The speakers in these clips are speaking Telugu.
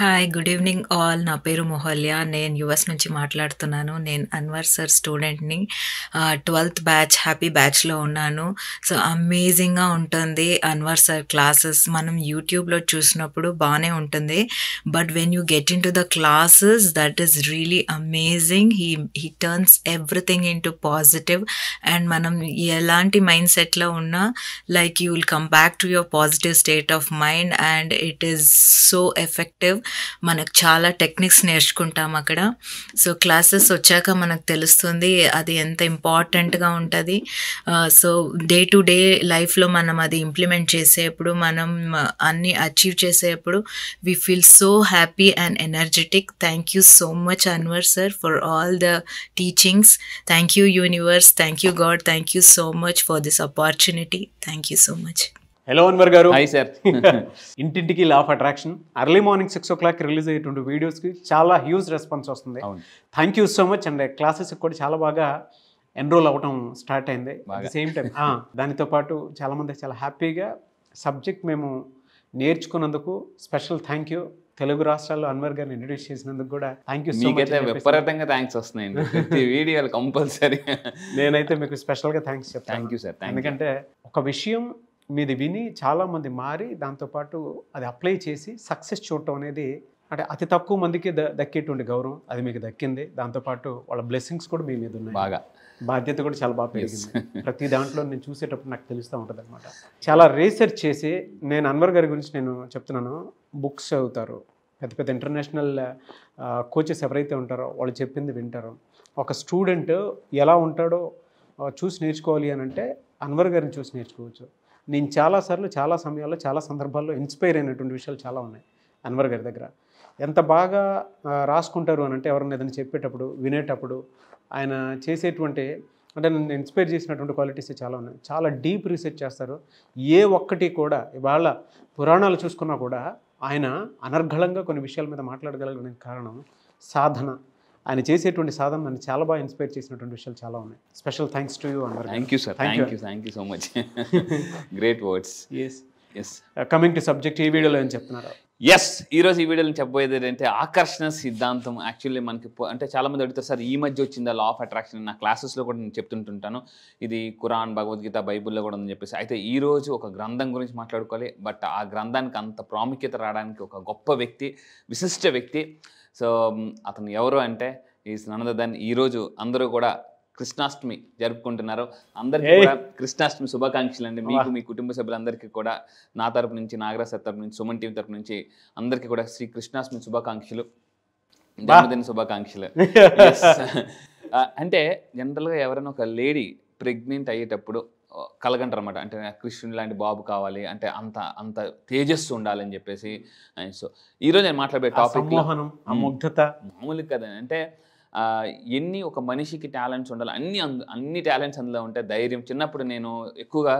హాయ్ గుడ్ ఈవినింగ్ ఆల్ నా పేరు మొహల్య నేను యుఎస్ నుంచి మాట్లాడుతున్నాను నేను అన్వర్ సార్ స్టూడెంట్ని ట్వెల్త్ బ్యాచ్ హ్యాపీ బ్యాచ్లో ఉన్నాను సో అమేజింగ్గా ఉంటుంది అన్వర్ సార్ క్లాసెస్ మనం యూట్యూబ్లో చూసినప్పుడు బాగానే ఉంటుంది but when you get in to the classes that is really amazing he he turns everything in to positive and మనం ఎలాంటి మైండ్ సెట్లో ఉన్నా like you will come back to your positive state of mind and it is so effective మనకు చాలా టెక్నిక్స్ నేర్చుకుంటాం అక్కడ సో క్లాసెస్ వచ్చాక మనకు తెలుస్తుంది అది ఎంత ఇంపార్టెంట్గా ఉంటుంది సో డే టు డే లైఫ్లో మనం అది ఇంప్లిమెంట్ చేసేప్పుడు మనం అన్నీ అచీవ్ చేసేప్పుడు we feel so happy and energetic thank you so much Anwar sir for all the teachings thank you universe thank you God thank you so much for this opportunity thank you so much hello Anwar గారు హాయ్ సార్ ఇంటింటికి law of attraction early morning six o'clock release అయ్యేటువంటి వీడియోస్కి చాలా హ్యూజ్ రెస్పాన్స్ వస్తుంది thank you so much and క్లాసెస్కి కూడా చాలా బాగా ఎన్రోల్ అవ్వటం స్టార్ట్ అయింది సేమ్ టైం దానితో పాటు చాలామంది చాలా హ్యాపీగా సబ్జెక్ట్ మేము నేర్చుకున్నందుకు స్పెషల్ థ్యాంక్ యూ తెలుగు రాష్ట్రాల్లో అన్వర్ గారిని ఇంట్రడ్యూస్ చేసినందుకు కూడా థ్యాంక్ యూ మచ్ విపరీతంగా థ్యాంక్స్ వస్తున్నాయండి వీడియోలు కంపల్సరీ నేనైతే మీకు స్పెషల్గా థ్యాంక్స్ చెప్తాను థ్యాంక్ యూ సార్ ఎందుకంటే ఒక విషయం మీది విని చాలామంది మారి దాంతోపాటు అది అప్లై చేసి సక్సెస్ చూడటం అనేది అంటే అతి తక్కువ మందికి ద దక్కేటువంటి గౌరవం అది మీకు దక్కింది దాంతోపాటు వాళ్ళ బ్లెస్సింగ్స్ కూడా మీ మీద ఉన్నాయి బాగా బాధ్యత కూడా చాలా బాగా పెరిగింది ప్రతి దాంట్లో నేను చూసేటప్పుడు నాకు తెలుస్తూ ఉంటుంది అనమాట చాలా రీసెర్చ్ చేసి నేను అన్వర్ గారి గురించి నేను చెప్తున్నాను బుక్స్ చదువుతారు పెద్ద పెద్ద ఇంటర్నేషనల్ కోచెస్ ఎవరైతే ఉంటారో వాళ్ళు చెప్పింది వింటారు ఒక స్టూడెంట్ ఎలా ఉంటాడో చూసి నేర్చుకోవాలి అని అంటే అన్వర్ గారిని చూసి నేర్చుకోవచ్చు నేను చాలాసార్లు చాలా సమయాల్లో చాలా సందర్భాల్లో ఇన్స్పైర్ అయినటువంటి విషయాలు చాలా ఉన్నాయి అన్వర్ గారి దగ్గర ఎంత బాగా రాసుకుంటారు అని అంటే ఎవరైనా ఏదైనా చెప్పేటప్పుడు వినేటప్పుడు ఆయన చేసేటువంటి అంటే నన్ను ఇన్స్పైర్ చేసినటువంటి క్వాలిటీస్ చాలా ఉన్నాయి చాలా డీప్ రీసెర్చ్ చేస్తారు ఏ ఒక్కటి కూడా ఇవాళ పురాణాలు చూసుకున్నా కూడా ఆయన అనర్ఘళంగా కొన్ని విషయాల మీద మాట్లాడగలగడానికి కారణం సాధన ఆయన చేసేటువంటి సాధన నన్ను చాలా బాగా ఇన్స్పైర్ చేసినటువంటి విషయాలు చాలా ఉన్నాయి స్పెషల్ థ్యాంక్స్ టు యూ అందరు thank you sir thank you thank you so much great words yes yes coming to subject ఈ వీడియోలో ఏం చెప్తున్నారు ఎస్ ఈరోజు ఈ వీడియోలో చెప్పబోయేది ఏంటంటే ఆకర్షణ సిద్ధాంతం యాక్చువల్లీ మనకి అంటే చాలామంది అడుగుతారు సార్ ఈ మధ్య వచ్చిందా లా ఆఫ్ అట్రాక్షన్ నా క్లాసెస్లో కూడా నేను చెప్తుంటుంటాను ఇది కురాన్ భగవద్గీత బైబిల్లో కూడా ఉందని చెప్పేసి అయితే ఈ రోజు ఒక గ్రంథం గురించి మాట్లాడుకోవాలి బట్ ఆ గ్రంథానికి అంత ప్రాముఖ్యత రావడానికి ఒక గొప్ప వ్యక్తి విశిష్ట వ్యక్తి సో అతను ఎవరు అంటే ఈ నన్నదాన్ని ఈరోజు అందరూ కూడా కృష్ణాష్టమి జరుపుకుంటున్నారు అందరికీ కూడా కృష్ణాష్టమి శుభాకాంక్షలు అండి మీకు మీ కుటుంబ సభ్యులందరికీ కూడా నా తరపు నుంచి నాగరాజ్ సార్ తరపు నుంచి సుమన్ టీవీ తరపు నుంచి అందరికీ కూడా శ్రీ కృష్ణాష్టమి శుభాకాంక్షలు జన్మదిన శుభాకాంక్షలు అంటే జనరల్గా ఎవరైనా ఒక లేడీ ప్రెగ్నెంట్ అయ్యేటప్పుడు అనమాట అంటే కృష్ణుని కృష్ణుడు లాంటి బాబు కావాలి అంటే అంత అంత తేజస్సు ఉండాలని చెప్పేసి సో ఈరోజు నేను మాట్లాడే టాపిక్ ముగ్ధత మామూలు కదా అంటే ఎన్ని ఒక మనిషికి టాలెంట్స్ ఉండాలి అన్ని అన్ని టాలెంట్స్ అందులో ఉంటే ధైర్యం చిన్నప్పుడు నేను ఎక్కువగా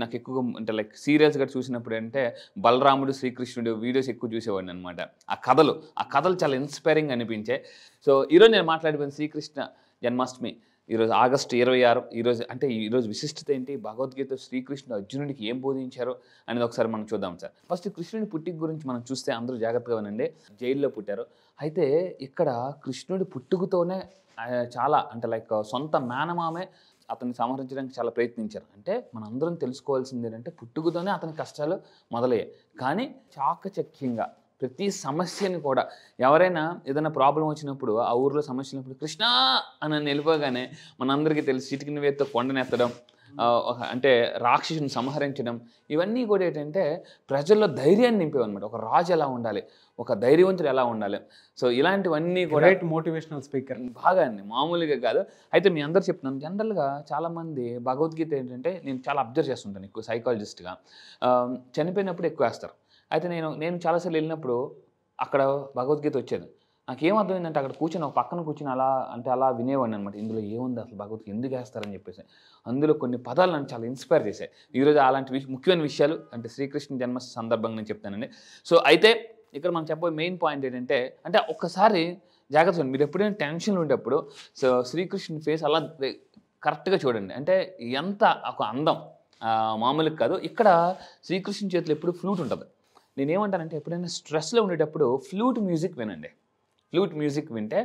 నాకు ఎక్కువగా అంటే లైక్ సీరియల్స్ కూడా చూసినప్పుడు అంటే బలరాముడు శ్రీకృష్ణుడు వీడియోస్ ఎక్కువ చూసేవాడిని అనమాట ఆ కథలు ఆ కథలు చాలా ఇన్స్పైరింగ్ అనిపించాయి సో ఈరోజు నేను మాట్లాడిపోయిన శ్రీకృష్ణ జన్మాష్టమి ఈరోజు ఆగస్టు ఇరవై ఆరు ఈరోజు అంటే ఈరోజు విశిష్టత ఏంటి భగవద్గీత శ్రీకృష్ణుడు అర్జునుడికి ఏం బోధించారు అనేది ఒకసారి మనం చూద్దాం సార్ ఫస్ట్ కృష్ణుడి పుట్టుక గురించి మనం చూస్తే అందరూ జాగ్రత్తగా వినండి జైల్లో పుట్టారు అయితే ఇక్కడ కృష్ణుడి పుట్టుకతోనే చాలా అంటే లైక్ సొంత మేనమామే అతన్ని సంహరించడానికి చాలా ప్రయత్నించారు అంటే మనందరం తెలుసుకోవాల్సింది ఏంటంటే పుట్టుకతోనే అతని కష్టాలు మొదలయ్యాయి కానీ చాకచక్యంగా ప్రతి సమస్యని కూడా ఎవరైనా ఏదైనా ప్రాబ్లం వచ్చినప్పుడు ఆ ఊర్లో సమస్య ఉన్నప్పుడు కృష్ణ అని వెళ్ళిపోగానే మనందరికీ తెలిసి చిటికిన వేత్త కొండనెత్తడం అంటే రాక్షసుని సంహరించడం ఇవన్నీ కూడా ఏంటంటే ప్రజల్లో ధైర్యాన్ని నింపేవన్నమాట ఒక రాజు ఎలా ఉండాలి ఒక ధైర్యవంతుడు ఎలా ఉండాలి సో ఇలాంటివన్నీ కూడా మోటివేషనల్ స్పీకర్ బాగా అండి మామూలుగా కాదు అయితే మీ అందరు చెప్తున్నాను జనరల్గా చాలామంది భగవద్గీత ఏంటంటే నేను చాలా అబ్జర్వ్ చేస్తుంటాను ఎక్కువ సైకాలజిస్ట్గా చనిపోయినప్పుడు ఎక్కువ వేస్తారు అయితే నేను నేను చాలాసార్లు వెళ్ళినప్పుడు అక్కడ భగవద్గీత వచ్చేది నాకేం అర్థమైందంటే అక్కడ కూర్చొని ఒక పక్కన కూర్చొని అలా అంటే అలా వినేవాడిని అనమాట ఇందులో ఏముంది అసలు భగవద్గీత ఎందుకు వేస్తారని చెప్పేసి అందులో కొన్ని పదాలు నన్ను చాలా ఇన్స్పైర్ చేశాయి ఈరోజు అలాంటి ముఖ్యమైన విషయాలు అంటే శ్రీకృష్ణ జన్మ సందర్భంగా నేను చెప్తానండి సో అయితే ఇక్కడ మనం చెప్పబోయే మెయిన్ పాయింట్ ఏంటంటే అంటే ఒక్కసారి జాగ్రత్తగా మీరు ఎప్పుడైనా టెన్షన్ ఉండేటప్పుడు సో శ్రీకృష్ణ ఫేస్ అలా కరెక్ట్గా చూడండి అంటే ఎంత ఒక అందం మామూలుగా కాదు ఇక్కడ శ్రీకృష్ణ చేతిలో ఎప్పుడు ఫ్లూట్ ఉంటుంది నేనేమంటానంటే ఎప్పుడైనా స్ట్రెస్లో ఉండేటప్పుడు ఫ్లూట్ మ్యూజిక్ వినండి ఫ్లూట్ మ్యూజిక్ వింటే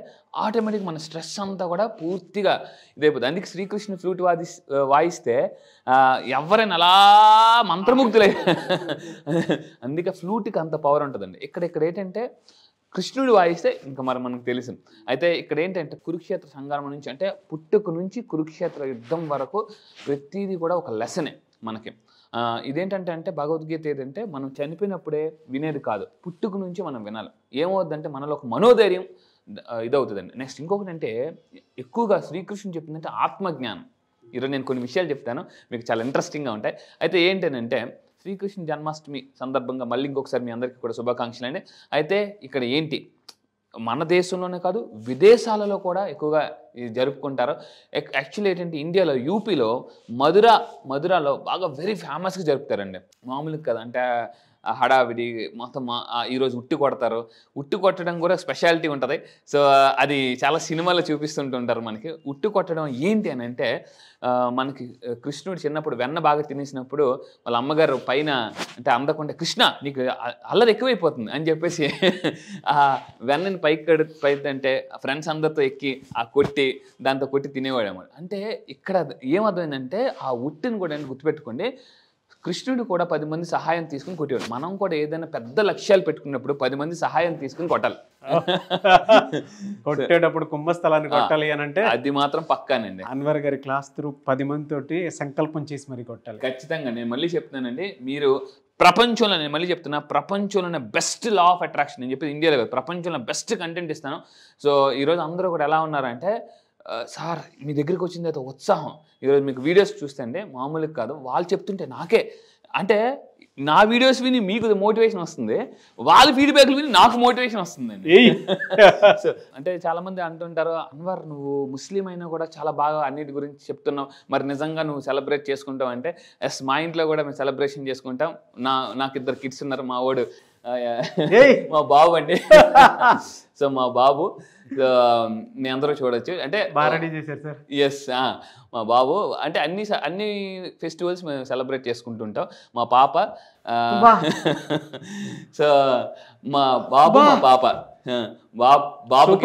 ఆటోమేటిక్ మన స్ట్రెస్ అంతా కూడా పూర్తిగా ఇదైపోతుంది అందుకే శ్రీకృష్ణ ఫ్లూట్ వాది వాయిస్తే ఎవరైనా అలా మంత్రముగ్ధులై అందుకే ఫ్లూట్కి అంత పవర్ ఉంటుందండి ఇక్కడ ఇక్కడ ఏంటంటే కృష్ణుడు వాయిస్తే ఇంకా మరి మనకు తెలుసు అయితే ఇక్కడ ఏంటంటే కురుక్షేత్ర సంగారం నుంచి అంటే పుట్టుకు నుంచి కురుక్షేత్ర యుద్ధం వరకు ప్రతిదీ కూడా ఒక లెసనే మనకి ఇదేంటంటే అంటే భగవద్గీత ఏదంటే మనం చనిపోయినప్పుడే వినేది కాదు పుట్టుకు నుంచి మనం వినాలి ఏమవుద్దంటే మనలో ఒక మనోధైర్యం ఇదవుతుందండి నెక్స్ట్ ఇంకొకటి అంటే ఎక్కువగా శ్రీకృష్ణుడు చెప్పిందంటే ఆత్మజ్ఞానం ఈరోజు నేను కొన్ని విషయాలు చెప్తాను మీకు చాలా ఇంట్రెస్టింగ్గా ఉంటాయి అయితే ఏంటంటే శ్రీకృష్ణ జన్మాష్టమి సందర్భంగా మళ్ళీ ఇంకొకసారి మీ అందరికీ కూడా శుభాకాంక్షలు అండి అయితే ఇక్కడ ఏంటి మన దేశంలోనే కాదు విదేశాలలో కూడా ఎక్కువగా ఇది జరుపుకుంటారు యాక్చువల్లీ ఏంటంటే ఇండియాలో యూపీలో మధుర మధురలో బాగా వెరీ ఫేమస్గా జరుపుతారండి మామూలుగా కదా అంటే హడావిడి మొత్తం ఈరోజు ఉట్టి కొడతారు ఉట్టి కొట్టడం కూడా స్పెషాలిటీ ఉంటుంది సో అది చాలా సినిమాలో చూపిస్తుంటుంటారు మనకి ఉట్టి కొట్టడం ఏంటి అని అంటే మనకి కృష్ణుడు చిన్నప్పుడు వెన్న బాగా తినేసినప్పుడు వాళ్ళ అమ్మగారు పైన అంటే అందకుండా కృష్ణ నీకు అల్లరి ఎక్కువైపోతుంది అని చెప్పేసి ఆ వెన్నని పైకి కడు ఫ్రెండ్స్ అందరితో ఎక్కి ఆ కొట్టి దాంతో కొట్టి తినేవాడు అంటే ఇక్కడ ఏమర్థమైందంటే ఆ ఉట్టిని కూడా గుర్తుపెట్టుకోండి కృష్ణుడు కూడా పది మంది సహాయం తీసుకుని కొట్టేవాడు మనం కూడా ఏదైనా పెద్ద లక్ష్యాలు పెట్టుకున్నప్పుడు పది మంది సహాయం తీసుకుని కొట్టాలి కొట్టేటప్పుడు కుంభస్థలాన్ని కొట్టాలి అని అంటే అది మాత్రం పక్కానండి అన్వర్ గారి క్లాస్ త్రూ పది మంది తోటి సంకల్పం చేసి మరి కొట్టాలి ఖచ్చితంగా నేను మళ్ళీ చెప్తున్నానండి మీరు ప్రపంచంలో నేను మళ్ళీ చెప్తున్నా ప్రపంచంలోనే బెస్ట్ లా ఆఫ్ అట్రాక్షన్ నేను చెప్పేది ఇండియాలో కాదు ప్రపంచంలో బెస్ట్ కంటెంట్ ఇస్తాను సో ఈరోజు అందరూ కూడా ఎలా ఉన్నారంటే సార్ మీ దగ్గరికి వచ్చింది అయితే ఉత్సాహం ఈరోజు మీకు వీడియోస్ చూస్తే మామూలుగా కాదు వాళ్ళు చెప్తుంటే నాకే అంటే నా వీడియోస్ విని మీకు మోటివేషన్ వస్తుంది వాళ్ళ ఫీడ్బ్యాక్లు విని నాకు మోటివేషన్ వస్తుందండి అంటే చాలా మంది అంటుంటారు అన్వర్ నువ్వు ముస్లిం అయినా కూడా చాలా బాగా అన్నిటి గురించి చెప్తున్నావు మరి నిజంగా నువ్వు సెలబ్రేట్ చేసుకుంటావు అంటే ఎస్ మా ఇంట్లో కూడా మేము సెలబ్రేషన్ చేసుకుంటాం నా నాకు ఇద్దరు కిడ్స్ ఉన్నారు మా వాడు మా బాబు అండి సో మా బాబు మీ అందరూ చూడొచ్చు అంటే ఎస్ మా బాబు అంటే అన్ని అన్ని ఫెస్టివల్స్ మేము సెలబ్రేట్ చేసుకుంటుంటాం మా పాప సో మా బాబు మా పాప బాబు బాబు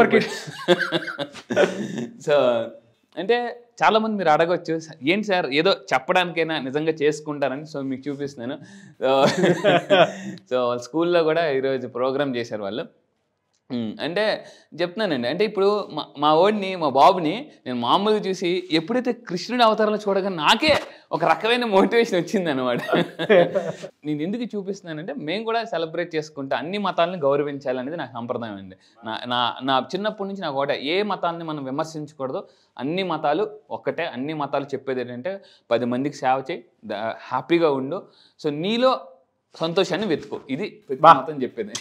సో అంటే చాలామంది మీరు అడగొచ్చు ఏంటి సార్ ఏదో చెప్పడానికైనా నిజంగా చేసుకుంటారని సో మీకు చూపిస్తున్నాను సో స్కూల్లో కూడా ఈరోజు ప్రోగ్రామ్ చేశారు వాళ్ళు అంటే చెప్తున్నానండి అంటే ఇప్పుడు మా మా ఓడిని మా బాబుని నేను మామూలుగా చూసి ఎప్పుడైతే కృష్ణుడి అవతారంలో చూడగానే నాకే ఒక రకమైన మోటివేషన్ వచ్చింది అనమాట నేను ఎందుకు చూపిస్తున్నానంటే మేము కూడా సెలబ్రేట్ చేసుకుంటే అన్ని మతాలను గౌరవించాలనేది నాకు సంప్రదాయం అండి నా నా నా చిన్నప్పటి నుంచి నాకు ఒకటే ఏ మతాన్ని మనం విమర్శించకూడదు అన్ని మతాలు ఒక్కటే అన్ని మతాలు చెప్పేది ఏంటంటే పది మందికి సేవ చేయి హ్యాపీగా ఉండు సో నీలో సంతోషాన్ని వెతుకో ఇది మతం చెప్పేది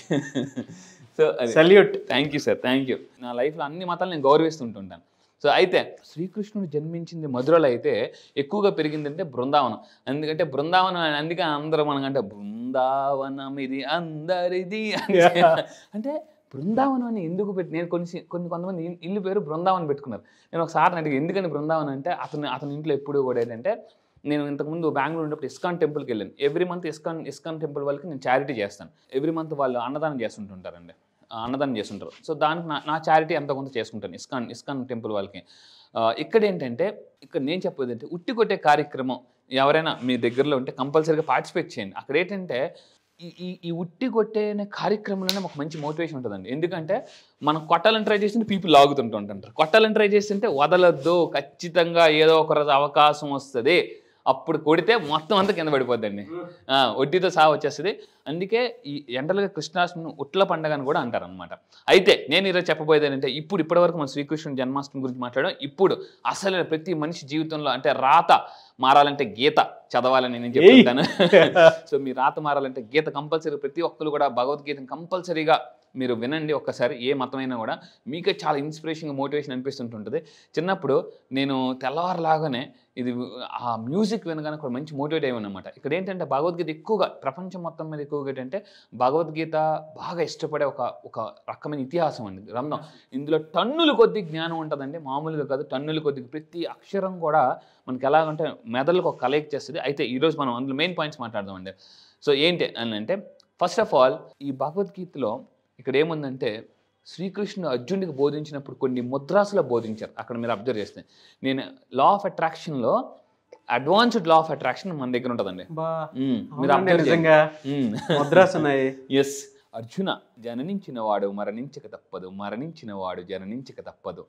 so salute thank you sir thank you నా లైఫ్లో అన్ని మతాలు నేను గౌరవిస్తుంటుంటాను సో అయితే శ్రీకృష్ణుడు జన్మించింది మధురలో అయితే ఎక్కువగా పెరిగిందంటే బృందావనం ఎందుకంటే బృందావనం అందుకే అందరం మనకంటే బృందావనం ఇది అందరిది అంటే బృందావనం అని ఎందుకు పెట్టి నేను కొన్ని కొన్ని కొంతమంది ఇల్లు పేరు బృందావనం పెట్టుకున్నారు నేను ఒకసారి అడిగి ఎందుకని బృందావనం అంటే అతను అతని ఇంట్లో ఎప్పుడూ కూడా ఏంటంటే నేను ఇంతకుముందు బెంగళూరు ఉన్నప్పుడు ఇస్కాన్ టెంపుల్కి వెళ్ళాను every month ISKCON ISKCON temple వాళ్ళకి నేను చారిటీ చేస్తాను ఎవ్రీ మంత్ వాళ్ళు అన్నదానం చేస్తుంటుంటారండి అన్నదానం చేస్తుంటారు సో దానికి నా నా చారిటీ ఎంత కొంత చేసుకుంటాను ఇస్కాన్ ఇస్కాన్ టెంపుల్ వాళ్ళకి ఇక్కడ ఏంటంటే ఇక్కడ నేను చెప్పేది అంటే ఉట్టి కొట్టే కార్యక్రమం ఎవరైనా మీ దగ్గరలో ఉంటే కంపల్సరీగా పార్టిసిపేట్ చేయండి అక్కడ ఏంటంటే ఈ ఈ ఉట్టి కొట్టే కార్యక్రమంలోనే మాకు మంచి మోటివేషన్ ఉంటుందండి ఎందుకంటే మనం కొట్టాలని ట్రై చేస్తుంటే పీపుల్ లాగుతుంటూ ఉంటుంటారు కొట్టాలని ట్రై చేస్తుంటే వదలొద్దు ఖచ్చితంగా ఏదో ఒక రోజు అవకాశం వస్తుంది అప్పుడు కొడితే మొత్తం అంతా కింద పడిపోద్దండి వడ్డీతో సహా వచ్చేస్తుంది అందుకే ఈ ఎండలుగా కృష్ణాష్టమి ఉట్ల పండగ అని కూడా అంటారు అనమాట అయితే నేను ఈరోజు చెప్పబోయేది ఏంటంటే ఇప్పుడు ఇప్పటివరకు మనం శ్రీకృష్ణుడు జన్మాష్టమి గురించి మాట్లాడడం ఇప్పుడు అసలు ప్రతి మనిషి జీవితంలో అంటే రాత మారాలంటే గీత చదవాలని నేను చెప్తాను సో మీ రాత మారాలంటే గీత కంపల్సరీ ప్రతి ఒక్కరు కూడా భగవద్గీతను కంపల్సరీగా మీరు వినండి ఒక్కసారి ఏ మతమైనా కూడా మీకే చాలా ఇన్స్పిరేషన్గా మోటివేషన్ అనిపిస్తుంటుంటుంది చిన్నప్పుడు నేను తెల్లవారులాగానే ఇది ఆ మ్యూజిక్ వినగానే ఒక మంచి మోటివేట్ అయ్యాను అనమాట ఇక్కడ ఏంటంటే భగవద్గీత ఎక్కువగా ప్రపంచం మొత్తం మీద ఎక్కువగా ఏంటంటే భగవద్గీత బాగా ఇష్టపడే ఒక ఒక రకమైన ఇతిహాసం అండి గ్రంథం ఇందులో టన్నులు కొద్ది జ్ఞానం ఉంటుందండి మామూలుగా కాదు టన్నులు కొద్ది ప్రతి అక్షరం కూడా మనకి ఎలాగంటే మెదళ్ళకు ఒక కలెక్ట్ చేస్తుంది అయితే ఈరోజు మనం అందులో మెయిన్ పాయింట్స్ మాట్లాడదాం అండి సో ఏంటి అని అంటే ఫస్ట్ ఆఫ్ ఆల్ ఈ భగవద్గీతలో ఇక్కడ ఏముందంటే శ్రీకృష్ణుడు అర్జునుడికి బోధించినప్పుడు కొన్ని ముద్రాసులు బోధించారు అక్కడ మీరు అబ్జర్వ్ చేస్తే నేను లా ఆఫ్ అట్రాక్షన్లో అడ్వాన్స్డ్ లా ఆఫ్ అట్రాక్షన్ మన దగ్గర ఉంటుందండి మీరు ఉన్నాయి ఎస్ అర్జున జననించిన వాడు మరణించక తప్పదు మరణించిన వాడు జననించక తప్పదు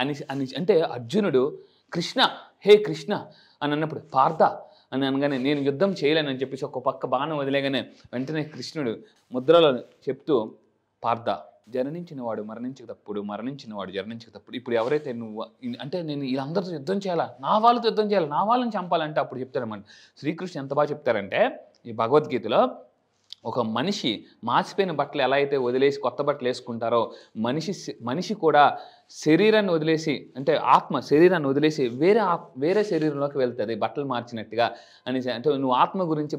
అని అని అంటే అర్జునుడు కృష్ణ హే కృష్ణ అని అన్నప్పుడు పార్థ అని అనగానే నేను యుద్ధం చేయలేనని చెప్పేసి ఒక పక్క బాణం వదిలేగానే వెంటనే కృష్ణుడు ముద్రలో చెప్తూ పార్థ మరణించిన వాడు మరణించినవాడు తప్పుడు ఇప్పుడు ఎవరైతే నువ్వు అంటే నేను వీళ్ళందరితో యుద్ధం చేయాలా నా వాళ్ళతో యుద్ధం చేయాలి నా వాళ్ళని చంపాలంటే అప్పుడు చెప్తారన్నమాట శ్రీకృష్ణ ఎంత బాగా చెప్తారంటే ఈ భగవద్గీతలో ఒక మనిషి మాసిపోయిన బట్టలు ఎలా అయితే వదిలేసి కొత్త బట్టలు వేసుకుంటారో మనిషి మనిషి కూడా శరీరాన్ని వదిలేసి అంటే ఆత్మ శరీరాన్ని వదిలేసి వేరే వేరే శరీరంలోకి వెళ్తుంది బట్టలు మార్చినట్టుగా అనేసి అంటే నువ్వు ఆత్మ గురించి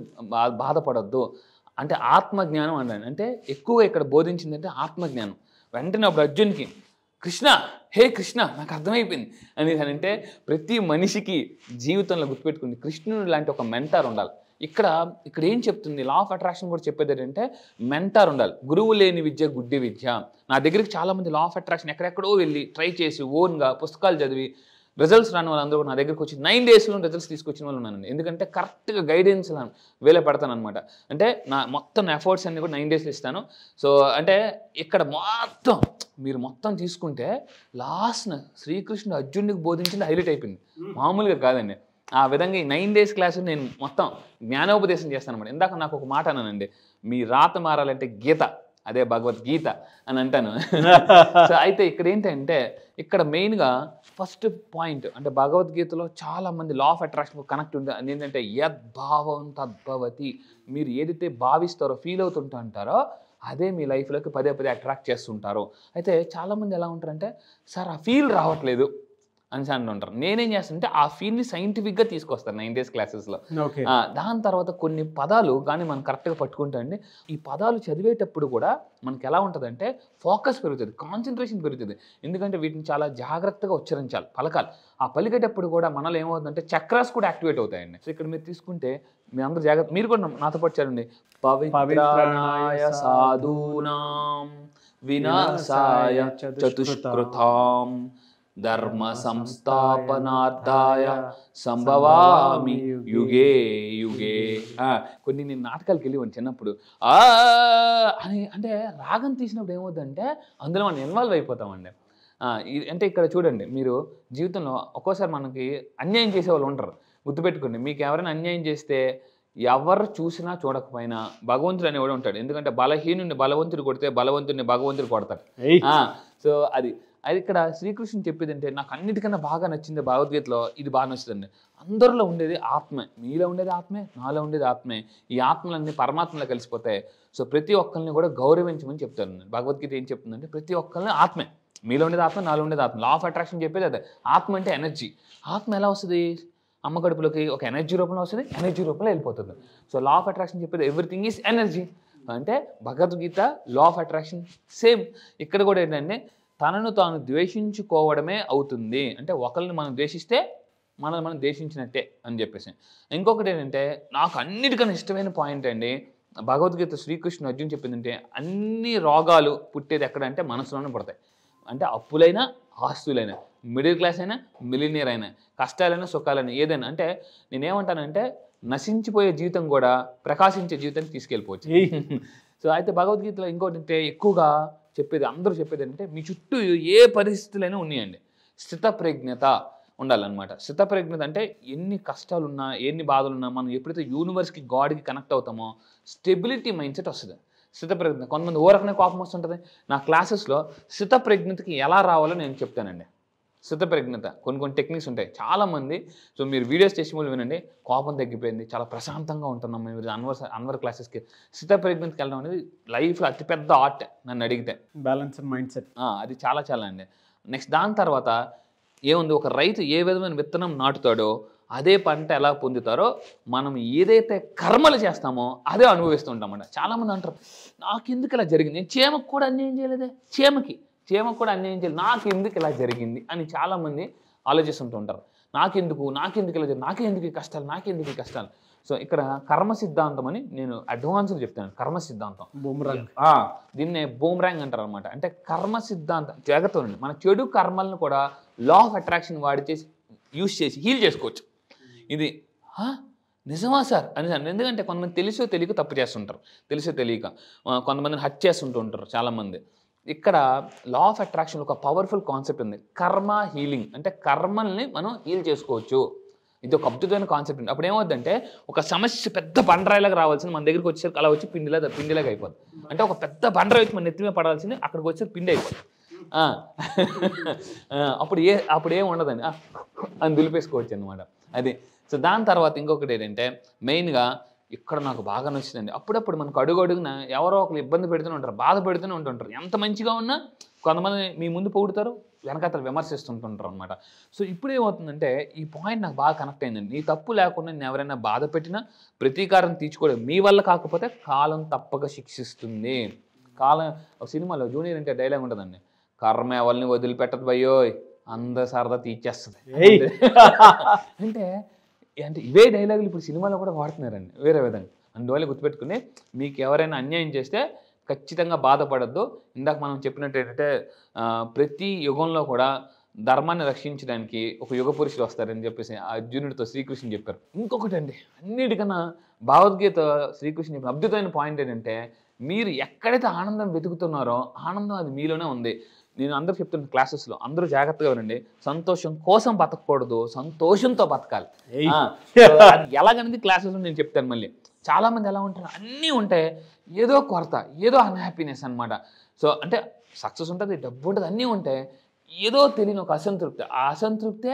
బాధపడద్దు అంటే ఆత్మజ్ఞానం అన్నాడు అంటే ఎక్కువగా ఇక్కడ బోధించింది అంటే ఆత్మజ్ఞానం వెంటనే అప్పుడు అర్జున్కి కృష్ణ హే కృష్ణ నాకు అర్థమైపోయింది అనేది అంటే ప్రతి మనిషికి జీవితంలో గుర్తుపెట్టుకుంది కృష్ణుడు లాంటి ఒక మెంటార్ ఉండాలి ఇక్కడ ఇక్కడ ఏం చెప్తుంది లా ఆఫ్ అట్రాక్షన్ కూడా చెప్పేది ఏంటంటే మెంటార్ ఉండాలి గురువు లేని విద్య గుడ్డి విద్య నా దగ్గరికి చాలామంది లా ఆఫ్ అట్రాక్షన్ ఎక్కడెక్కడో వెళ్ళి ట్రై చేసి ఓన్గా పుస్తకాలు చదివి రిజల్ట్స్ రాని వాళ్ళందరూ కూడా నా దగ్గరకు వచ్చి నైన్ డేస్లో రిజల్ట్స్ తీసుకొచ్చిన వాళ్ళు ఉన్నాను ఎందుకంటే కరెక్ట్గా గైడెన్స్ వేలే పడతాను అనమాట అంటే నా మొత్తం ఎఫర్ట్స్ అన్ని కూడా నైన్ డేస్లో ఇస్తాను సో అంటే ఇక్కడ మొత్తం మీరు మొత్తం తీసుకుంటే లాస్ట్న శ్రీకృష్ణుడు అర్జునుడికి బోధించింది హైలైట్ అయిపోయింది hmm. మామూలుగా కాదండి ఆ విధంగా ఈ నైన్ డేస్ క్లాస్ నేను మొత్తం జ్ఞానోపదేశం చేస్తాను అనమాట ఇందాక నాకు ఒక మాట అన్నానండి మీ రాత మారాలంటే గీత అదే భగవద్గీత అని అంటాను సో అయితే ఇక్కడ ఏంటంటే ఇక్కడ మెయిన్గా ఫస్ట్ పాయింట్ అంటే భగవద్గీతలో చాలా మంది లా ఆఫ్ అట్రాక్షన్ కనెక్ట్ ఉంటుంది ఏంటంటే యద్భావం తద్భవతి మీరు ఏదైతే భావిస్తారో ఫీల్ అవుతుంటా అంటారో అదే మీ లైఫ్లోకి పదే పదే అట్రాక్ట్ చేస్తుంటారు అయితే చాలామంది ఎలా ఉంటారంటే సార్ ఆ ఫీల్ రావట్లేదు అని ఉంటారు నేనేం చేస్తానంటే ఆ సైంటిఫిక్ సైంటిఫిక్గా తీసుకొస్తాను నైన్ డేస్ క్లాసెస్లో దాని తర్వాత కొన్ని పదాలు కానీ మనం కరెక్ట్గా పట్టుకుంటా అండి ఈ పదాలు చదివేటప్పుడు కూడా మనకి ఎలా ఉంటుందంటే ఫోకస్ పెరుగుతుంది కాన్సన్ట్రేషన్ పెరుగుతుంది ఎందుకంటే వీటిని చాలా జాగ్రత్తగా ఉచ్చరించాలి పలకాలి ఆ పలికేటప్పుడు కూడా మనలో ఏమవుతుందంటే చక్రాస్ కూడా యాక్టివేట్ అవుతాయండి సో ఇక్కడ మీరు తీసుకుంటే మీ అందరు జాగ్రత్త మీరు కూడా నాతో పాటు చదవండి పవిత్రాయ సాధూనాం వినాశాయ చతుష్కృతాం ధర్మ సంస్థాపనార్థాయ సంభవామి యుగే యుగే కొన్ని నేను నాటకాలకు వెళ్ళి చిన్నప్పుడు అని అంటే రాగం తీసినప్పుడు ఏమవుతుందంటే అందులో మనం ఇన్వాల్వ్ అయిపోతామండి అంటే ఇక్కడ చూడండి మీరు జీవితంలో ఒక్కోసారి మనకి అన్యాయం చేసే వాళ్ళు ఉంటారు గుర్తుపెట్టుకోండి మీకు ఎవరైనా అన్యాయం చేస్తే ఎవరు చూసినా చూడకపోయినా భగవంతుడు అనేవాడు ఉంటాడు ఎందుకంటే బలహీనుని బలవంతుడు కొడితే బలవంతుడిని భగవంతుడు కొడతాడు సో అది అది ఇక్కడ శ్రీకృష్ణుని చెప్పేది అంటే నాకు అన్నిటికన్నా బాగా నచ్చింది భగవద్గీతలో ఇది బాగా నచ్చిందండి అందరిలో ఉండేది ఆత్మే మీలో ఉండేది ఆత్మే నాలో ఉండేది ఆత్మే ఈ ఆత్మలన్నీ పరమాత్మలో కలిసిపోతాయి సో ప్రతి ఒక్కరిని కూడా గౌరవించమని చెప్తాను భగవద్గీత ఏం చెప్తుందంటే ప్రతి ఒక్కరిని ఆత్మే మీలో ఉండేది ఆత్మ నాలో ఉండేది ఆత్మ లా ఆఫ్ అట్రాక్షన్ చెప్పేది అదే ఆత్మ అంటే ఎనర్జీ ఆత్మ ఎలా వస్తుంది అమ్మ కడుపులోకి ఒక ఎనర్జీ రూపంలో వస్తుంది ఎనర్జీ రూపంలో వెళ్ళిపోతుంది సో లా ఆఫ్ అట్రాక్షన్ చెప్పేది ఎవ్రీథింగ్ ఈజ్ ఎనర్జీ అంటే Bhagavad Gita law of attraction same ఇక్కడ కూడా ఏంటంటే తనను తాను ద్వేషించుకోవడమే అవుతుంది అంటే ఒకరిని మనం ద్వేషిస్తే మనల్ని మనం ద్వేషించినట్టే అని చెప్పేసి ఇంకొకటి ఏంటంటే నాకు అన్నిటికన్నా ఇష్టమైన పాయింట్ అండి భగవద్గీత శ్రీకృష్ణ అర్జున్ చెప్పిందంటే అన్ని రోగాలు పుట్టేది ఎక్కడంటే మనసులోనే పుడతాయి అంటే అప్పులైనా ఆస్తులైనా మిడిల్ క్లాస్ అయినా మిలినియర్ అయినా కష్టాలైనా సుఖాలైనా ఏదైనా అంటే నేనేమంటానంటే నశించిపోయే జీవితం కూడా ప్రకాశించే జీవితాన్ని తీసుకెళ్ళిపోవచ్చు సో అయితే భగవద్గీతలో ఇంకోటి అంటే ఎక్కువగా చెప్పేది అందరూ చెప్పేది ఏంటంటే మీ చుట్టూ ఏ పరిస్థితులైనా ఉన్నాయండి స్థితప్రజ్ఞత ఉండాలన్నమాట స్థితప్రజ్ఞత అంటే ఎన్ని కష్టాలున్నా ఎన్ని బాధలున్నా మనం ఎప్పుడైతే యూనివర్స్కి గాడ్కి కనెక్ట్ అవుతామో స్టెబిలిటీ మైండ్ సెట్ వస్తుంది స్థితప్రజ్ఞత కొంతమంది ఓరకనే కోపం వస్తుంటుంది నా క్లాసెస్లో స్థితప్రజ్ఞతకి ఎలా రావాలో నేను చెప్తానండి శుద్ధ కొన్ని కొన్ని టెక్నిక్స్ ఉంటాయి చాలామంది సో మీరు వీడియోస్ టెస్టిమోలు వినండి కోపం తగ్గిపోయింది చాలా ప్రశాంతంగా ఉంటున్నాం మీరు అన్వర్ అన్వర్ క్లాసెస్కి శుద్ధ వెళ్ళడం అనేది లైఫ్లో అతిపెద్ద ఆర్ట్ నన్ను అడిగితే బ్యాలెన్స్ మైండ్ సెట్ అది చాలా చాలా అండి నెక్స్ట్ దాని తర్వాత ఏముంది ఒక రైతు ఏ విధమైన విత్తనం నాటుతాడో అదే పంట ఎలా పొందుతారో మనం ఏదైతే కర్మలు చేస్తామో అదే అనుభవిస్తుంటామంట చాలామంది అంటారు నాకు ఎందుకు ఇలా జరిగింది నేను చీమకు కూడా ఏం చేయలేదే చీమకి చీమకు కూడా అన్యాయం చేయాలి నాకు ఎందుకు ఇలా జరిగింది అని చాలామంది ఆలోచిస్తుంటూ ఉంటారు నాకెందుకు నాకెందుకు ఇలా జరిగింది నాకెందుకు కష్టాలు నాకెందుకు కష్టాలు సో ఇక్కడ కర్మ సిద్ధాంతం అని నేను అడ్వాన్స్గా చెప్తాను కర్మ సిద్ధాంతం బూమ్రాంగ్ దీన్నే బూమ్రాంగ్ అంటారు అనమాట అంటే కర్మ సిద్ధాంతం జాగ్రత్త ఉండండి మన చెడు కర్మలను కూడా లా ఆఫ్ అట్రాక్షన్ వాడి చేసి యూస్ చేసి హీల్ చేసుకోవచ్చు ఇది నిజమా సార్ అని ఎందుకంటే కొంతమంది తెలిసో తెలియక తప్పు చేస్తుంటారు తెలిసో తెలియక కొంతమందిని హత్య చేస్తుంటూ ఉంటారు చాలామంది ఇక్కడ లా ఆఫ్ అట్రాక్షన్ ఒక పవర్ఫుల్ కాన్సెప్ట్ ఉంది కర్మ హీలింగ్ అంటే కర్మల్ని మనం హీల్ చేసుకోవచ్చు ఇది ఒక అద్భుతమైన కాన్సెప్ట్ ఉంది అప్పుడు ఏమవుతుందంటే ఒక సమస్య పెద్ద బండరాయిలాగా రావాల్సింది మన దగ్గరికి వచ్చే అలా వచ్చి పిండిలా పిండిలాగా అయిపోతుంది అంటే ఒక పెద్ద బండరాయి వచ్చి మన నెత్తి మీద పడాల్సింది అక్కడికి వచ్చేది పిండి అయిపోతుంది అప్పుడు ఏ అప్పుడు ఏం ఉండదండి అని దులిపేసుకోవచ్చు అనమాట అది సో దాని తర్వాత ఇంకొకటి ఏంటంటే మెయిన్గా ఇక్కడ నాకు బాగా నచ్చిందండి అప్పుడప్పుడు మనకు అడుగు అడుగున ఎవరో ఒకరు ఇబ్బంది పెడుతూనే ఉంటారు బాధ పెడుతూనే ఉంటుంటారు ఎంత మంచిగా ఉన్నా కొంతమంది మీ ముందు పొగుడుతారు వెనకాతలు విమర్శిస్తుంటుంటారు అనమాట సో ఇప్పుడు ఏమవుతుందంటే ఈ పాయింట్ నాకు బాగా కనెక్ట్ అయిందండి నీ తప్పు లేకుండా నేను ఎవరైనా బాధ పెట్టినా ప్రతీకారం తీర్చుకోవడం మీ వల్ల కాకపోతే కాలం తప్పక శిక్షిస్తుంది కాలం సినిమాలో జూనియర్ అంటే డైలాగ్ ఉంటుందండి కర్మ ఎవరిని వదిలిపెట్టదు భయ్యో అంద సరదా తీర్చేస్తుంది అంటే అంటే ఇవే డైలాగులు ఇప్పుడు సినిమాలో కూడా వాడుతున్నారండి వేరే విధంగా అందువల్ల గుర్తుపెట్టుకుని మీకు ఎవరైనా అన్యాయం చేస్తే ఖచ్చితంగా బాధపడద్దు ఇందాక మనం చెప్పినట్టు ఏంటంటే ప్రతి యుగంలో కూడా ధర్మాన్ని రక్షించడానికి ఒక యుగ పురుషులు వస్తారని చెప్పేసి అర్జునుడితో శ్రీకృష్ణుని చెప్పారు ఇంకొకటి అండి అన్నిటికన్నా భగవద్గీత శ్రీకృష్ణుని చెప్పిన అద్భుతమైన పాయింట్ ఏంటంటే మీరు ఎక్కడైతే ఆనందం వెతుకుతున్నారో ఆనందం అది మీలోనే ఉంది నేను అందరూ చెప్తున్న క్లాసెస్లో అందరూ జాగ్రత్తగా వినండి సంతోషం కోసం బతకూడదు సంతోషంతో బతకాలి ఎలాగనేది క్లాసెస్లో నేను చెప్తాను మళ్ళీ చాలామంది ఎలా ఉంటారు అన్నీ ఉంటాయి ఏదో కొరత ఏదో అన్హ్యాపీనెస్ అనమాట సో అంటే సక్సెస్ ఉంటుంది డబ్బు ఉంటుంది అన్నీ ఉంటాయి ఏదో తెలియని ఒక అసంతృప్తి ఆ అసంతృప్తే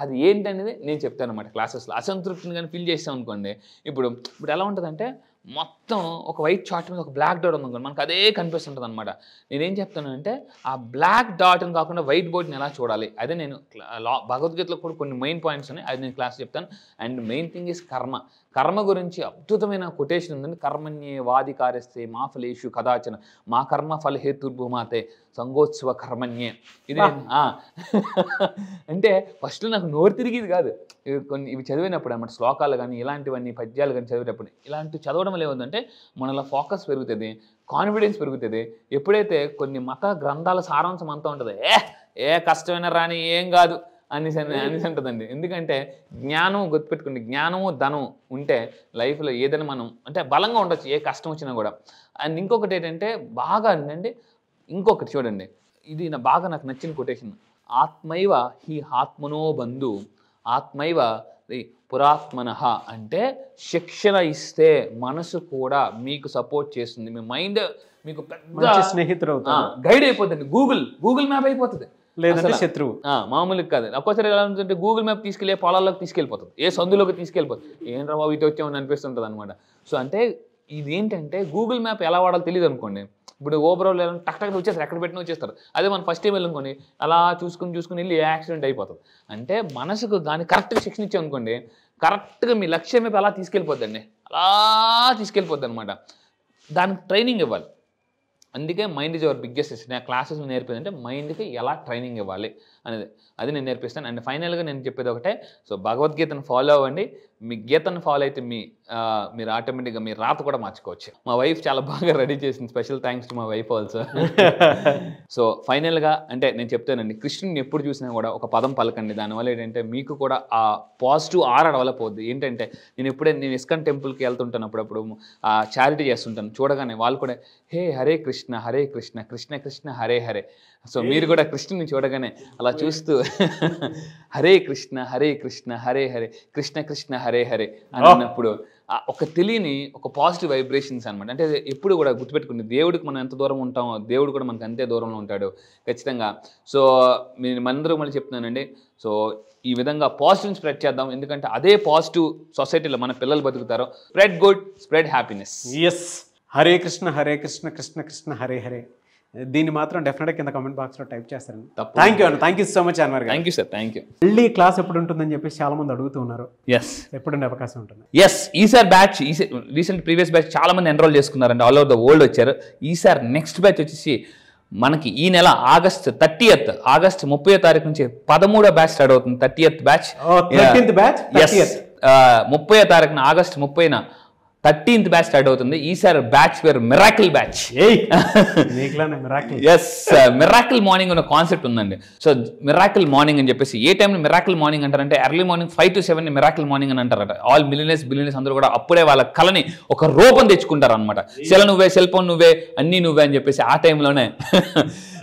అది ఏంటనేది నేను చెప్తాను అనమాట క్లాసెస్లో అసంతృప్తిని కానీ ఫీల్ చేస్తాం అనుకోండి ఇప్పుడు ఇప్పుడు ఎలా ఉంటుందంటే మొత్తం ఒక వైట్ చాట్ మీద ఒక బ్లాక్ డాట్ ఉంది మనకు అదే కనిపిస్తుంటుంది అనమాట నేనేం చెప్తానంటే ఆ బ్లాక్ డాట్ని కాకుండా వైట్ బోర్డ్ని ఎలా చూడాలి అదే నేను లా భగవద్గీతలో కూడా కొన్ని మెయిన్ పాయింట్స్ ఉన్నాయి అది నేను క్లాస్ చెప్తాను అండ్ మెయిన్ థింగ్ ఈజ్ కర్మ కర్మ గురించి అద్భుతమైన కొటేషన్ ఉందండి కర్మణ్యే వాది కార్యస్తే మా ఫలేషు కదాచన మా కర్మ ఫలహేతుర్భూమాతే సంగోత్సవ కర్మణ్యే ఇది అంటే ఫస్ట్ నాకు నోరు తిరిగిది కాదు కొన్ని ఇవి చదివినప్పుడు అన్నమాట శ్లోకాలు కానీ ఇలాంటివన్నీ పద్యాలు కానీ చదివేటప్పుడు ఇలాంటివి చదవడం లేదంటే మనలో ఫోకస్ పెరుగుతుంది కాన్ఫిడెన్స్ పెరుగుతుంది ఎప్పుడైతే కొన్ని మత గ్రంథాల సారాంశం అంతా ఉంటుంది ఏ ఏ కష్టమైన రాని ఏం కాదు అనేసి అనేసి ఉంటుందండి ఎందుకంటే జ్ఞానం గుర్తుపెట్టుకోండి జ్ఞానము ధనం ఉంటే లైఫ్లో ఏదైనా మనం అంటే బలంగా ఉండొచ్చు ఏ కష్టం వచ్చినా కూడా అండ్ ఇంకొకటి ఏంటంటే బాగా అండి ఇంకొకటి చూడండి ఇది నా బాగా నాకు నచ్చిన కొటేషన్ ఆత్మైవ హీ ఆత్మనో బంధు ఆత్మైవ పురాత్మన అంటే శిక్షణ ఇస్తే మనసు కూడా మీకు సపోర్ట్ చేస్తుంది మీ మైండ్ మీకు పెద్ద స్నేహితుడు గైడ్ అయిపోతుంది గూగుల్ గూగుల్ మ్యాప్ అయిపోతుంది లేదంటే శత్రువు మామూలుగా కాదు ఒక్కోసారి ఎలా ఉంటుందంటే గూగుల్ మ్యాప్ తీసుకెళ్లే పొలాల్లోకి తీసుకెళ్ళిపోతుంది ఏ సందులోకి తీసుకెళ్ళిపోతుంది ఏం రా బాబు ఇటు వచ్చామని అనిపిస్తుంటుంది అనమాట సో అంటే ఇదేంటంటే గూగుల్ మ్యాప్ ఎలా వాడాలో తెలియదు అనుకోండి ఇప్పుడు ఓవరాల్ టక్ టక్ వచ్చేస్తారు ఎక్కడ పెట్టిన వచ్చేస్తారు అదే మనం ఫస్ట్ టైం వెళ్ళనుకోండి అలా చూసుకుని చూసుకుని వెళ్ళి యాక్సిడెంట్ అయిపోతుంది అంటే మనసుకు దాన్ని కరెక్ట్గా శిక్షణ అనుకోండి కరెక్ట్గా మీ లక్ష్యం మీద అలా తీసుకెళ్ళిపోద్దండి అలా తీసుకెళ్ళిపోద్ది అనమాట దానికి ట్రైనింగ్ ఇవ్వాలి అందుకే mind is our biggest issue నా క్లాసెస్ నేర్పేది అంటే మైండ్కి ఎలా ట్రైనింగ్ ఇవ్వాలి అనేది అది నేను నేర్పిస్తాను అండ్ ఫైనల్గా నేను చెప్పేది ఒకటే సో భగవద్గీతను ఫాలో అవ్వండి మీ గీతను ఫాలో అయితే మీ మీరు ఆటోమేటిక్గా మీ రాత కూడా మార్చుకోవచ్చు మా వైఫ్ చాలా బాగా రెడీ చేసింది స్పెషల్ థ్యాంక్స్ టు మా వైఫ్ ఆల్సో సో ఫైనల్గా అంటే నేను చెప్తానండి కృష్ణుని ఎప్పుడు చూసినా కూడా ఒక పదం పలకండి దానివల్ల ఏంటంటే మీకు కూడా ఆ పాజిటివ్ ఆర్ డెవలప్ అవుద్ది ఏంటంటే నేను ఎప్పుడే నేను ఇస్కాన్ టెంపుల్కి వెళ్తుంటాను అప్పుడప్పుడు ఆ చారిటీ చేస్తుంటాను చూడగానే వాళ్ళు కూడా హే హరే కృష్ణ హరే కృష్ణ కృష్ణ కృష్ణ హరే హరే సో మీరు కూడా కృష్ణుని చూడగానే అలా చూస్తూ హరే కృష్ణ హరే కృష్ణ హరే హరే కృష్ణ కృష్ణ హరే హరే అని అన్నప్పుడు ఒక తెలియని ఒక పాజిటివ్ వైబ్రేషన్స్ అనమాట అంటే ఎప్పుడు కూడా గుర్తుపెట్టుకుంది దేవుడికి మనం ఎంత దూరం ఉంటామో దేవుడు కూడా మనకు అంతే దూరంలో ఉంటాడు ఖచ్చితంగా సో నేను మనందరూ మళ్ళీ చెప్తున్నానండి సో ఈ విధంగా పాజిటివ్ స్ప్రెడ్ చేద్దాం ఎందుకంటే అదే పాజిటివ్ సొసైటీలో మన పిల్లలు బతుకుతారు spread good spread happiness yes Hare Krishna Hare Krishna Krishna Krishna Hare Hare దీన్ని మాత్రం డెఫినెట్గా కింద కమెంట్ బాక్స్లో టైప్ చేస్తారండి థ్యాంక్ యూ అండి థ్యాంక్ యూ సో మచ్ అన్నారు thank you sir thank you మళ్ళీ క్లాస్ ఎప్పుడు ఉంటుందని చెప్పేసి చాలా మంది ఉన్నారు ఎస్ ఎప్పుడు అవకాశం ఉంటుంది ఎస్ ఈసారి బ్యాచ్ ఈ రీసెంట్ ప్రీవియస్ బ్యాచ్ చాలా మంది ఎన్రోల్ చేసుకున్నారండి ఆల్ ఓవర్ ద వరల్డ్ వచ్చారు ఈసారి నెక్స్ట్ బ్యాచ్ వచ్చేసి మనకి ఈ నెల ఆగస్ట్ థర్టీయత్ ఆగస్ట్ ముప్పై తారీఖు నుంచి పదమూడో బ్యాచ్ స్టార్ట్ అవుతుంది థర్టీయత్ బ్యాచ్ ముప్పై తారీఖున ఆగస్ట్ ముప్పైన థర్టీన్త్ బ్యాచ్ స్టార్ట్ అవుతుంది ఈసారి బ్యాచ్ పేరు miracle batch yes miracle morning అనే కాన్సెప్ట్ ఉందండి సో మిరాకిల్ మార్నింగ్ అని చెప్పేసి ఏ టైం మిరాకిల్ మార్నింగ్ అంటారంటే early morning five to seven miracle morning అని అంటారట ఆల్ మిలినర్స్ బిలినర్స్ అందరూ కూడా అప్పుడే వాళ్ళ కళని ఒక రూపం తెచ్చుకుంటారు అనమాట సెల నువ్వే సెల్ ఫోన్ నువ్వే అన్ని నువ్వే అని చెప్పేసి ఆ టైంలోనే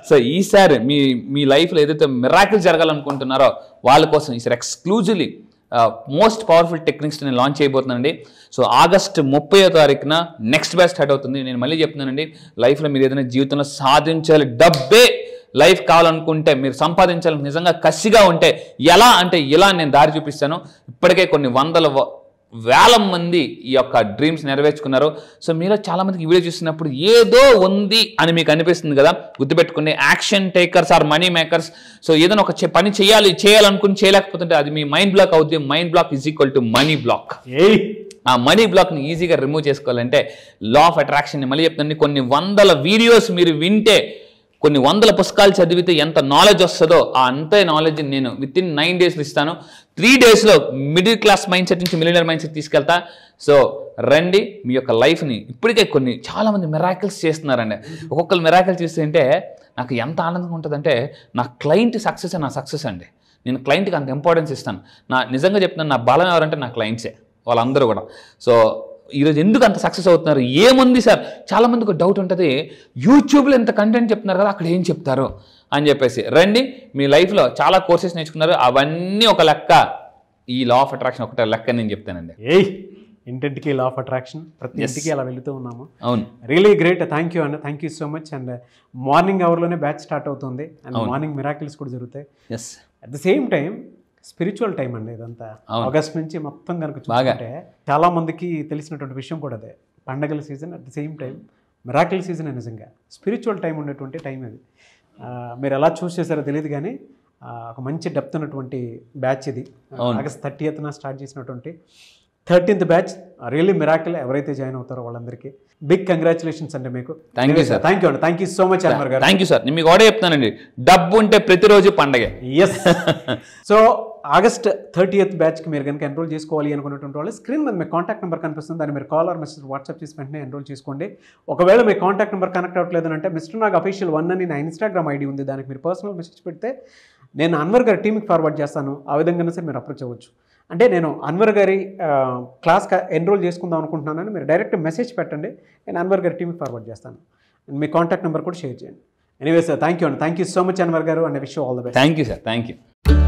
సో ఈసారి మీ మీ లైఫ్లో ఏదైతే మిరాకిల్ జరగాలనుకుంటున్నారో వాళ్ళ కోసం ఈసారి ఎక్స్క్లూజివ్లీ మోస్ట్ పవర్ఫుల్ టెక్నిక్స్ నేను లాంచ్ చేయబోతున్నానండి సో ఆగస్ట్ ముప్పై తారీఖున నెక్స్ట్ బ్యాచ్ స్టార్ట్ అవుతుంది నేను మళ్ళీ చెప్తున్నానండి లైఫ్లో మీరు ఏదైనా జీవితంలో సాధించాలి డబ్బే లైఫ్ కావాలనుకుంటే మీరు సంపాదించాలని నిజంగా కసిగా ఉంటే ఎలా అంటే ఇలా నేను దారి చూపిస్తాను ఇప్పటికే కొన్ని వందల వేల మంది ఈ యొక్క డ్రీమ్స్ నెరవేర్చుకున్నారు సో మీలో చాలామందికి వీడియో చూసినప్పుడు ఏదో ఉంది అని మీకు అనిపిస్తుంది కదా గుర్తుపెట్టుకునే action takers are money makers so ఏదైనా ఒక పని చేయాలి చేయాలనుకుని చేయలేకపోతుంటే అది మీ మైండ్ బ్లాక్ అవుతుంది mind block is equal to money block ఆ మనీ బ్లాక్ని ఈజీగా రిమూవ్ చేసుకోవాలంటే లా ఆఫ్ అట్రాక్షన్ని మళ్ళీ చెప్తుంది కొన్ని వందల వీడియోస్ మీరు వింటే కొన్ని వందల పుస్తకాలు చదివితే ఎంత నాలెడ్జ్ వస్తుందో ఆ అంతే నాలెడ్జ్ నేను విత్ ఇన్ నైన్ డేస్ ఇస్తాను త్రీ డేస్లో మిడిల్ క్లాస్ మైండ్ సెట్ నుంచి మిలినర్ మైండ్ సెట్ తీసుకెళ్తా సో రండి మీ యొక్క లైఫ్ని ఇప్పటికే కొన్ని చాలామంది మిరాకిల్స్ చేస్తున్నారండి ఒక్కొక్కరు మిరాకిల్ చేస్తుంటే నాకు ఎంత ఆనందంగా ఉంటుందంటే నా క్లయింట్ సక్సెస్ నా సక్సెస్ అండి నేను క్లయింట్కి అంత ఇంపార్టెన్స్ ఇస్తాను నా నిజంగా చెప్తున్నాను నా బలం ఎవరంటే నా క్లయింట్సే వాళ్ళందరూ కూడా సో ఈరోజు ఎందుకు అంత సక్సెస్ అవుతున్నారు ఏముంది సార్ చాలామందికి ఒక డౌట్ ఉంటుంది యూట్యూబ్లో ఎంత కంటెంట్ చెప్తున్నారు కదా అక్కడ ఏం చెప్తారు అని చెప్పేసి రండి మీ లైఫ్లో చాలా కోర్సెస్ నేర్చుకున్నారు అవన్నీ ఒక లెక్క ఈ లా ఆఫ్ అట్రాక్షన్ ఒకటే లెక్క నేను చెప్తానండి ఏ ఇంటింటికి లా ఆఫ్ అట్రాక్షన్ ప్రతి ఇంటికి అలా వెళుతూ ఉన్నాము అవును రియలీ గ్రేట్ థ్యాంక్ యూ అండి thank you so much and morning అవర్లోనే బ్యాచ్ స్టార్ట్ అవుతుంది అండ్ మార్నింగ్ మిరాకిల్స్ కూడా జరుగుతాయి yes at the same time spiritual time అండి ఇదంతా ఆగస్ట్ నుంచి మొత్తం కనుక చూసుకుంటే చాలా మందికి తెలిసినటువంటి విషయం కూడా అదే పండగల season at the same time miracle season నిజంగా స్పిరిచువల్ టైం ఉండేటువంటి టైం అది మీరు ఎలా చూస్ చేశారో తెలియదు కానీ ఒక మంచి డెప్త్ ఉన్నటువంటి బ్యాచ్ ఇది ఆగస్ట్ థర్టీ ఎత్న స్టార్ట్ చేసినటువంటి థర్టీన్త్ బ్యాచ్ రియల్లీ మిరాకిల్ ఎవరైతే జాయిన్ అవుతారో వాళ్ళందరికీ బిగ్ కంగ్రాచులేషన్స్ అండి మీకు thank you sir thank you అండి thank you so much Amar గారు థ్యాంక్ యూ సార్ మీకు కూడా చెప్తానండి డబ్బు ఉంటే ప్రతిరోజు పండగ ఎస్ సో ఆగస్ట్ ఎయిత్ బ్యాచ్కి మీరు కనుక ఎన్రోల్ చేసుకోవాలి అనుకున్నటువంటి వాళ్ళు స్క్రీన్ మీద మీ కాంటాక్ట్ నెంబర్ కనిపిస్తుంది దాన్ని మీరు కాల్ ఆర్ మిస్టర్ వాట్సాప్ చేసి వెంటనే ఎన్రోల్ చేసుకోండి ఒకవేళ మీ కాంటాక్ట్ నెంబర్ కనెక్ట్ అవ్వట్లేదు అంటే మిస్టర్ నాగ్ అఫీషియల్ వన్ అని నా ఇన్స్టాగ్రామ్ ఐడి ఉంది దానికి మీరు పర్సనల్ మెసేజ్ పెడితే నేను అన్వర్ గారు టీమ్కి ఫార్వర్డ్ చేస్తాను ఆ విధంగానే సరే మీరు అప్రోచ్ అవ్వచ్చు అంటే నేను అన్వర్ గారి క్లాస్ ఎన్రోల్ చేసుకుందాం అనుకుంటున్నానని మీరు డైరెక్ట్ మెసేజ్ పెట్టండి నేను అన్వర్ గారి టీమ్కి ఫార్వర్డ్ చేస్తాను మీ కాంటాక్ట్ నెంబర్ కూడా షేర్ చేయండి ఎనీవే సార్ థ్యాంక్ యూ అండి thank you so much Anwar గారు and wish all the best thank you sir thank you